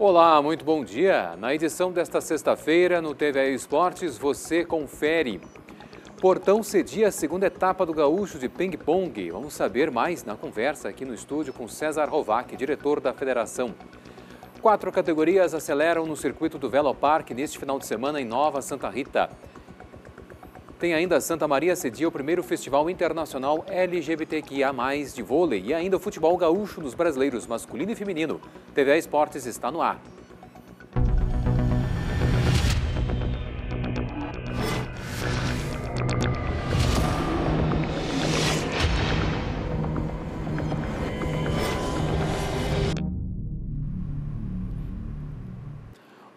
Olá, muito bom dia. Na edição desta sexta-feira, no TVE Esportes, você confere. Portão cedia a segunda etapa do Gaúcho de Ping Pong. Vamos saber mais na conversa aqui no estúdio com César Rovac, diretor da federação. Quatro categorias aceleram no circuito do Velo Parque neste final de semana em Nova Santa Rita. Tem ainda Santa Maria cedia o primeiro Festival Internacional LGBTQIA+, de vôlei e ainda o futebol gaúcho dos brasileiros masculino e feminino. TV Esportes está no ar.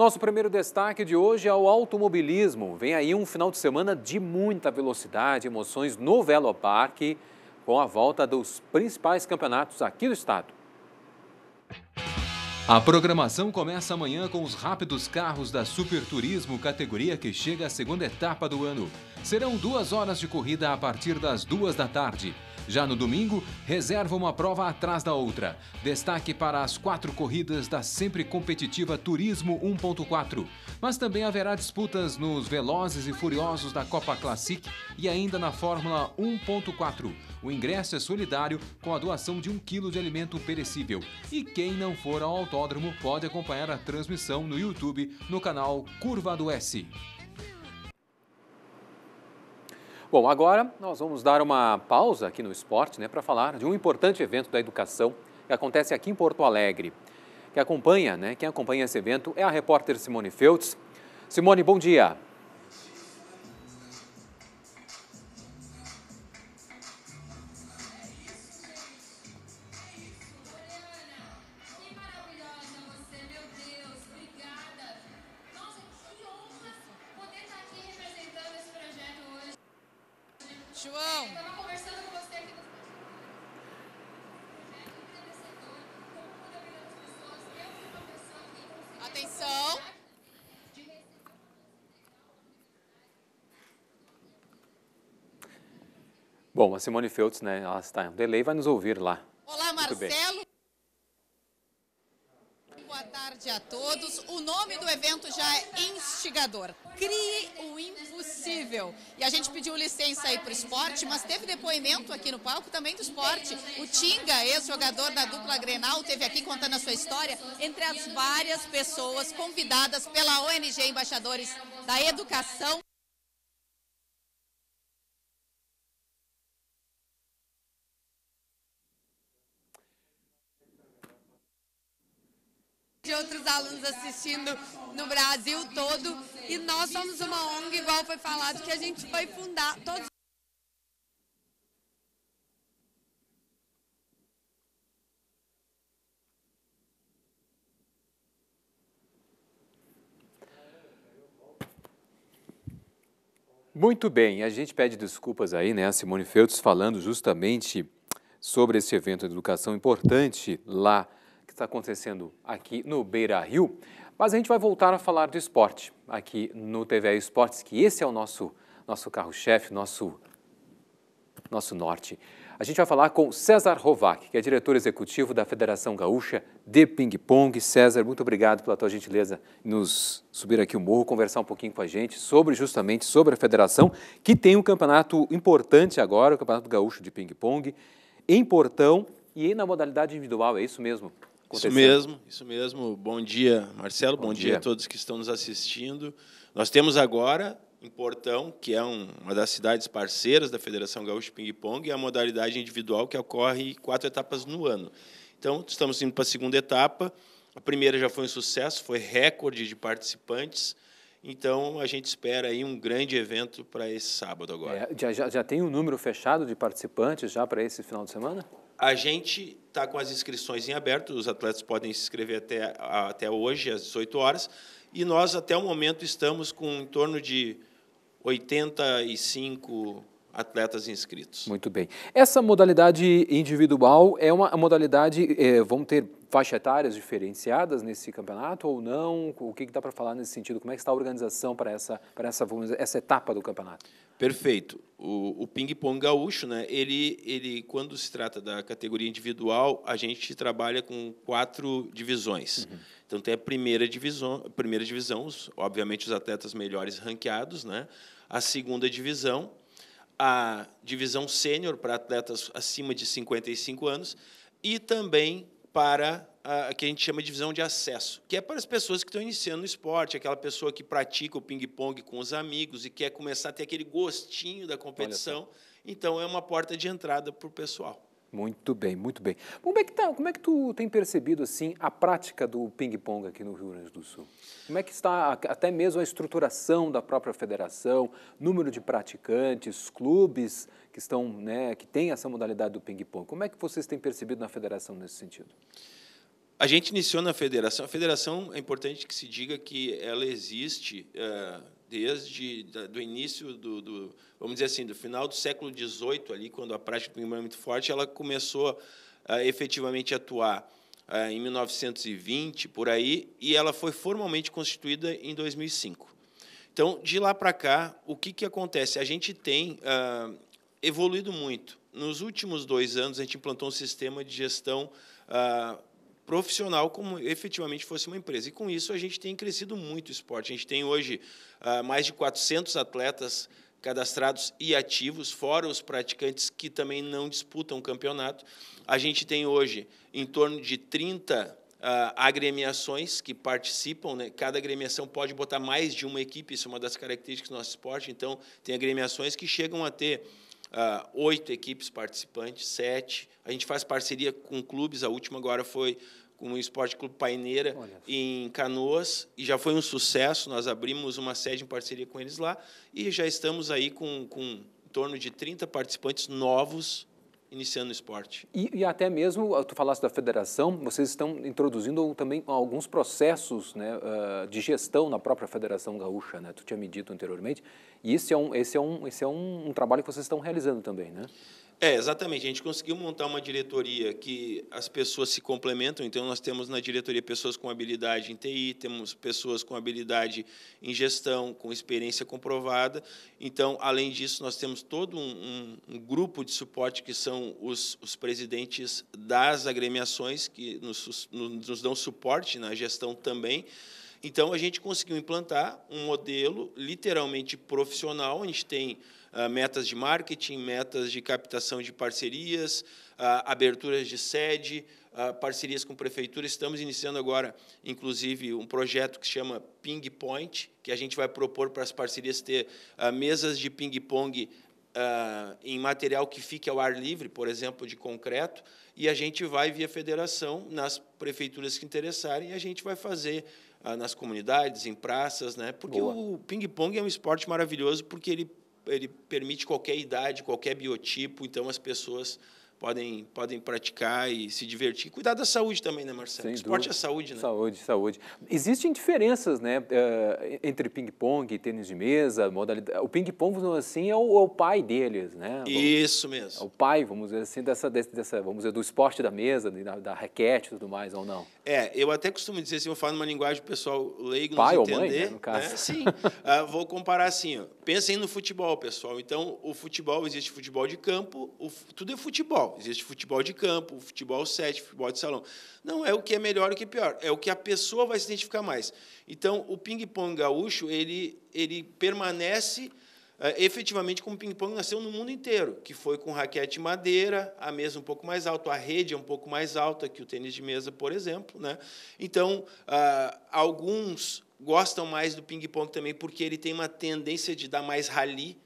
Nosso primeiro destaque de hoje é o automobilismo. Vem aí um final de semana de muita velocidade, emoções no Veloparque, com a volta dos principais campeonatos aqui do estado. A programação começa amanhã com os rápidos carros da Super Turismo, categoria que chega à segunda etapa do ano. Serão duas horas de corrida a partir das duas da tarde. Já no domingo, reserva uma prova atrás da outra. Destaque para as quatro corridas da sempre competitiva Turismo 1.4. Mas também haverá disputas nos Velozes e Furiosos da Copa Classic e ainda na Fórmula 1.4. O ingresso é solidário com a doação de um quilo de alimento perecível. E quem não for ao autódromo pode acompanhar a transmissão no YouTube no canal Curva do S. Bom, agora nós vamos dar uma pausa aqui no esporte né, para falar de um importante evento da educação que acontece aqui em Porto Alegre. Que acompanha, né, quem acompanha esse evento é a repórter Simone Feltz. Simone, bom dia. Bom, a Simone Feltz, né, ela está em um delay, vai nos ouvir lá. Olá, Marcelo. Boa tarde a todos. O nome do evento já é Instigador. Crie o impossível. E a gente pediu licença aí para o esporte, mas teve depoimento aqui no palco também do esporte. O Tinga, ex-jogador da dupla Grenal, teve aqui contando a sua história, entre as várias pessoas convidadas pela ONG Embaixadores da Educação outros alunos assistindo no Brasil todo. E nós somos uma ONG, igual foi falado, que a gente foi fundar todos Muito bem, a gente pede desculpas aí, né? A Simone Feltz falando justamente sobre esse evento de educação importante lá que está acontecendo aqui no Beira Rio. Mas a gente vai voltar a falar do esporte aqui no TVA Esportes, que esse é o nosso, nosso carro-chefe, nosso, nosso norte. A gente vai falar com César Rovac, que é diretor executivo da Federação Gaúcha de Ping Pong. César, muito obrigado pela tua gentileza nos subir aqui o morro, conversar um pouquinho com a gente sobre justamente sobre a federação, que tem um campeonato importante agora, o Campeonato Gaúcho de Ping Pong, em Portão e na modalidade individual, é isso mesmo? acontecendo. Isso mesmo, isso mesmo. Bom dia, Marcelo. Bom, Bom dia. dia. a todos que estão nos assistindo. Nós temos agora em Portão, que é um, uma das cidades parceiras da Federação Gaúcha Ping Pong, e é a modalidade individual que ocorre quatro etapas no ano. Então, estamos indo para a segunda etapa. A primeira já foi um sucesso, foi recorde de participantes. Então, a gente espera aí um grande evento para esse sábado agora. É, já, já, já tem um número fechado de participantes já para esse final de semana? A gente está com as inscrições em aberto, os atletas podem se inscrever até, até hoje, às 18 horas, e nós, até o momento, estamos com em torno de 85 atletas inscritos. Muito bem. Essa modalidade individual é uma modalidade, é, eh, vamos ter faixa etárias diferenciadas nesse campeonato ou não? O que, que dá para falar nesse sentido? Como é que está a organização para essa, para essa, dizer, essa etapa do campeonato? Perfeito. O, o ping-pong gaúcho, né, ele, ele, quando se trata da categoria individual, a gente trabalha com quatro divisões. Uhum. Então, tem a primeira divisão, primeira divisão, obviamente os atletas melhores ranqueados, né? a segunda divisão, a divisão sênior para atletas acima de 55 anos e também para a que a gente chama de divisão de acesso, que é para as pessoas que estão iniciando o esporte, aquela pessoa que pratica o ping-pong com os amigos e quer começar a ter aquele gostinho da competição. Então, é uma porta de entrada para o pessoal. Muito bem, muito bem. Como é que, tá, como é que tu tem percebido assim a prática do ping-pong aqui no Rio Grande do Sul? Como é que está a, até mesmo a estruturação da própria federação, número de praticantes, clubes que estão, né, que têm essa modalidade do ping-pong? Como é que vocês têm percebido na federação nesse sentido? A gente iniciou na federação. A federação é importante que se diga que ela existe. É desde do início do, do, vamos dizer assim do final do século XVIII ali quando a prática do imã é muito forte ela começou a, efetivamente a atuar em 1920 por aí e ela foi formalmente constituída em 2005 então de lá para cá o que que acontece a gente tem ah, evoluído muito nos últimos dois anos a gente implantou um sistema de gestão ah, profissional como efetivamente fosse uma empresa. E com isso a gente tem crescido muito o esporte. A gente tem hoje ah, mais de 400 atletas cadastrados e ativos, fora os praticantes que também não disputam campeonato. A gente tem hoje em torno de 30 uh, ah, agremiações que participam. Né? Cada agremiação pode botar mais de uma equipe, isso é uma das características do nosso esporte. Então, tem agremiações que chegam a ter ah, oito equipes participantes, sete. A gente faz parceria com clubes, a última agora foi com o Esporte Clube Paineira Olha. em Canoas, e já foi um sucesso. Nós abrimos uma sede em parceria com eles lá e já estamos aí com, com em torno de 30 participantes novos iniciando no esporte. E, e, até mesmo, ah, tu falaste da federação, vocês estão introduzindo também alguns processos né, ah, de gestão na própria Federação Gaúcha, né? tu tinha me dito anteriormente, e esse é um, esse é um, esse é um, um trabalho que vocês estão realizando também, né? É, exatamente. A gente conseguiu montar uma diretoria que as pessoas se complementam. Então, nós temos na diretoria pessoas com habilidade em TI, temos pessoas com habilidade em gestão, com experiência comprovada. Então, além disso, nós temos todo um, um, um grupo de suporte que são os, os presidentes das agremiações, que nos, nos dão suporte na gestão também. Então, a gente conseguiu implantar um modelo literalmente profissional. A gente tem ah, metas de marketing, metas de captação de parcerias, ah, aberturas de sede, ah, parcerias com prefeitura. Estamos iniciando agora, inclusive, um projeto que se chama Ping Point, que a gente vai propor para as parcerias ter mesas de ping-pong em material que fique ao ar livre, por exemplo, de concreto, e a gente vai, via federação, nas prefeituras que interessarem, a gente vai fazer nas comunidades, em praças, né? porque Boa. o ping-pong é um esporte maravilhoso, porque ele ele permite qualquer idade, qualquer biotipo, então as pessoas podem, podem praticar e se divertir. Cuidar da saúde também, né, Marcelo? Sem Esporte é dúvida. é saúde, né? Saúde, saúde. Existem diferenças, né, eh, entre ping-pong e tênis de mesa, modalidade. O ping-pong, vamos dizer assim, é o, é o, pai deles, né? Isso mesmo. É o pai, vamos dizer assim, dessa, dessa vamos dizer, do esporte da mesa, da, da raquete e tudo mais, ou não? É, eu até costumo dizer, assim, eu falo numa linguagem pessoal leigo, pai não ou entender. Mãe, né, no caso. Né? Sim, ah, vou comparar assim, ó. pensem no futebol, pessoal. Então, o futebol, existe futebol de campo, o, tudo é futebol. Existe futebol de campo, futebol 7, futebol de salão. Não é o que é melhor e o que é pior, é o que a pessoa vai se identificar mais. Então, o ping-pong gaúcho, ele, ele permanece eh, efetivamente como o ping-pong nasceu no mundo inteiro, que foi com raquete madeira, a mesa um pouco mais alta, a rede é um pouco mais alta que o tênis de mesa, por exemplo. Né? Então, ah, alguns gostam mais do ping-pong também porque ele tem uma tendência de dar mais rally,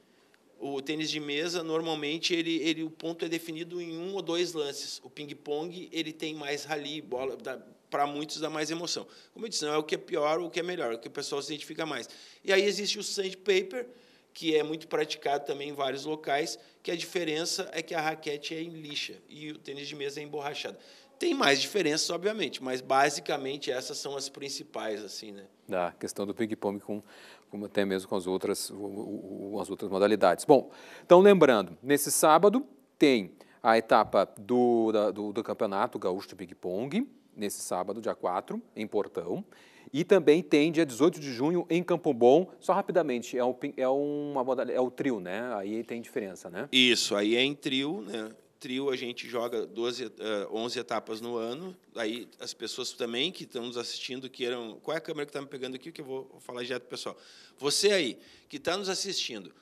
o tênis de mesa, normalmente, ele, ele, o ponto é definido em um ou dois lances. O ping-pong, ele tem mais rally, bola, para muitos dá mais emoção. Como eu disse, não é o que é pior ou o que é melhor, é o que o pessoal se identifica mais. E aí existe o sandpaper, que é muito praticado também em vários locais, que a diferença é que a raquete é em lixa e o tênis de mesa é emborrachado. Tem mais diferenças, obviamente, mas basicamente essas são as principais, assim, né? Da questão do ping-pong com como até mesmo com as outras, as outras modalidades. Bom, então lembrando, nesse sábado tem a etapa do, da, do, do campeonato gaúcho de ping-pong, nesse sábado, dia 4, em Portão. E também tem dia 18 de junho em Campo Bom. Só rapidamente, é, um, é uma é o trio, né? Aí tem diferença, né? Isso, aí é em trio, né? trio a gente joga 12, uh, 11 etapas no ano. Aí as pessoas também que estão nos assistindo queiram. Qual é a câmera que está me pegando aqui? Que eu vou falar direto para o pessoal. Você aí, que está nos assistindo,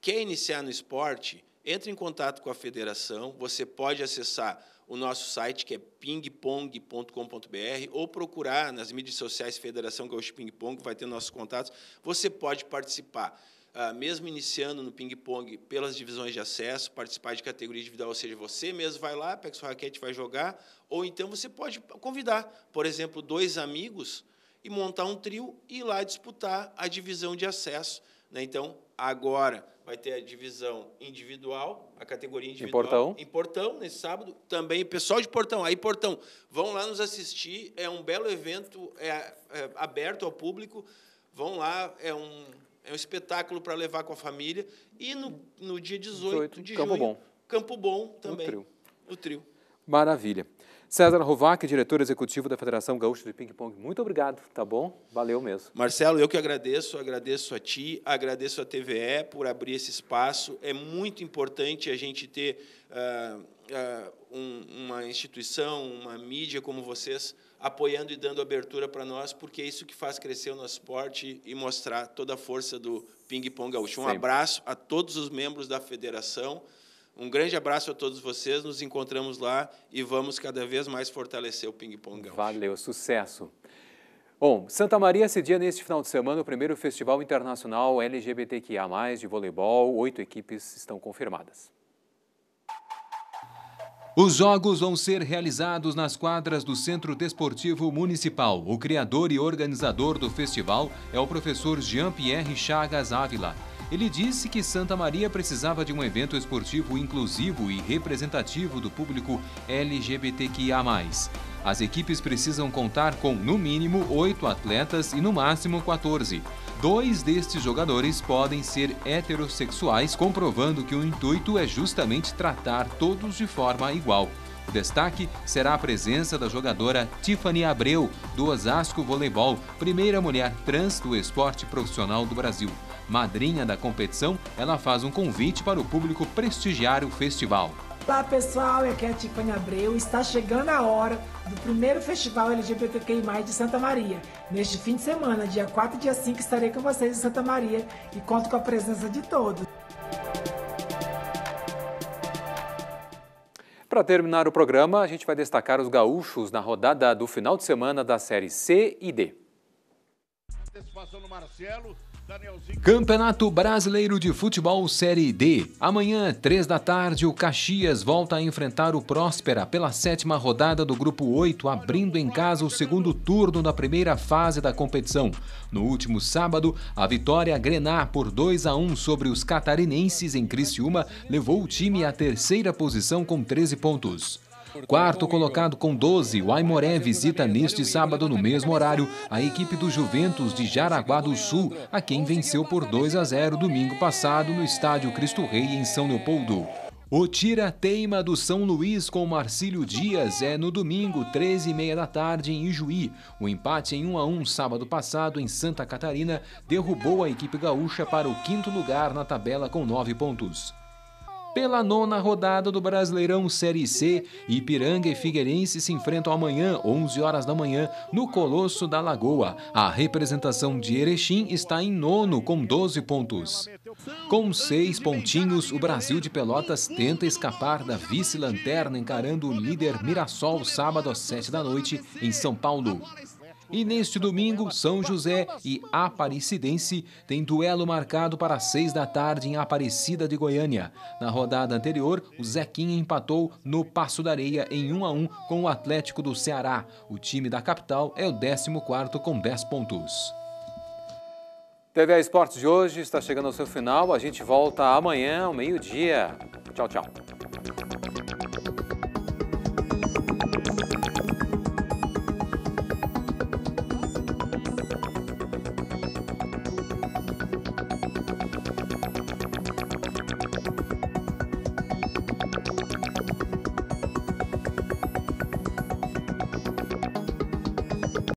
quer iniciar no esporte? Entre em contato com a federação. Você pode acessar o nosso site, que é pingpong.com.br, ou procurar nas mídias sociais Federação Gaúcho Ping Pong, vai ter nossos contatos. Você pode participar ah, mesmo iniciando no ping-pong, pelas divisões de acesso, participar de categoria individual, ou seja, você mesmo vai lá, pega sua raquete, vai jogar, ou então você pode convidar, por exemplo, dois amigos e montar um trio e ir lá disputar a divisão de acesso. Né? Então, agora vai ter a divisão individual, a categoria individual. Em Portão. Em Portão, nesse sábado. Também, pessoal de Portão, aí Portão, vão lá nos assistir, é um belo evento, é, é aberto ao público, vão lá, é um é um espetáculo para levar com a família. E no, no dia 18 de Campo junho, Bom. Campo Bom também. O trio. O trio. Maravilha. César Rovac, diretor executivo da Federação Gaúcha de Ping Pong, muito obrigado, tá bom? Valeu mesmo. Marcelo, eu que agradeço, agradeço a ti, agradeço a TVE por abrir esse espaço. É muito importante a gente ter uh, uh, um, uma instituição, uma mídia como vocês apoiando e dando abertura para nós, porque é isso que faz crescer o nosso esporte e mostrar toda a força do ping-pong gaúcho. Um Sempre. abraço a todos os membros da federação. Um grande abraço a todos vocês. Nos encontramos lá e vamos cada vez mais fortalecer o ping-pong gaúcho. Valeu, sucesso. Bom, Santa Maria cedia neste final de semana o primeiro Festival Internacional LGBTQIA+, de voleibol. Oito equipes estão confirmadas. Os jogos vão ser realizados nas quadras do Centro Desportivo Municipal. O criador e organizador do festival é o professor Jean-Pierre Chagas Ávila. Ele disse que Santa Maria precisava de um evento esportivo inclusivo e representativo do público LGBTQIA. As equipes precisam contar com, no mínimo, oito atletas e, no máximo, 14. Dois destes jogadores podem ser heterossexuais, comprovando que o intuito é justamente tratar todos de forma igual. O destaque será a presença da jogadora Tiffany Abreu, do Osasco Voleibol, primeira mulher trans do esporte profissional do Brasil madrinha da competição, ela faz um convite para o público prestigiar o festival. Olá pessoal, aqui é a Tiffany Abreu. Está chegando a hora do primeiro festival LGBTQI de Santa Maria. Neste fim de semana, dia 4 e dia 5, estarei com vocês em Santa Maria e conto com a presença de todos. Para terminar o programa, a gente vai destacar os gaúchos na rodada do final de semana da Série C e D. Participação no Marcelo, Campeonato Brasileiro de Futebol Série D. Amanhã, três da tarde, o Caxias volta a enfrentar o Próspera pela sétima rodada do Grupo 8, abrindo em casa o segundo turno da primeira fase da competição. No último sábado, a vitória Grená por 2 a 1 sobre os catarinenses em Criciúma levou o time à terceira posição com 13 pontos. Quarto colocado com 12, o Aimoré visita neste sábado, no mesmo horário, a equipe do Juventus de Jaraguá do Sul, a quem venceu por 2 a 0 domingo passado no estádio Cristo Rei, em São Leopoldo. O Tira Teima do São Luís com Marcílio Dias é no domingo, 13h30 da tarde, em Ijuí. O empate em 1 a 1 sábado passado em Santa Catarina derrubou a equipe gaúcha para o quinto lugar na tabela com nove pontos. Pela nona rodada do Brasileirão Série C, Ipiranga e Figueirense se enfrentam amanhã, 11 horas da manhã, no Colosso da Lagoa. A representação de Erechim está em nono, com 12 pontos. Com seis pontinhos, o Brasil de Pelotas tenta escapar da vice-lanterna encarando o líder Mirassol sábado às 7 da noite em São Paulo. E neste domingo, São José e Aparecidense têm duelo marcado para seis da tarde em Aparecida de Goiânia. Na rodada anterior, o Zequinha empatou no Passo da Areia em 1 a 1 com o Atlético do Ceará. O time da capital é o 14 com 10 pontos. TV Esportes de hoje está chegando ao seu final. A gente volta amanhã ao meio-dia. Tchau, tchau.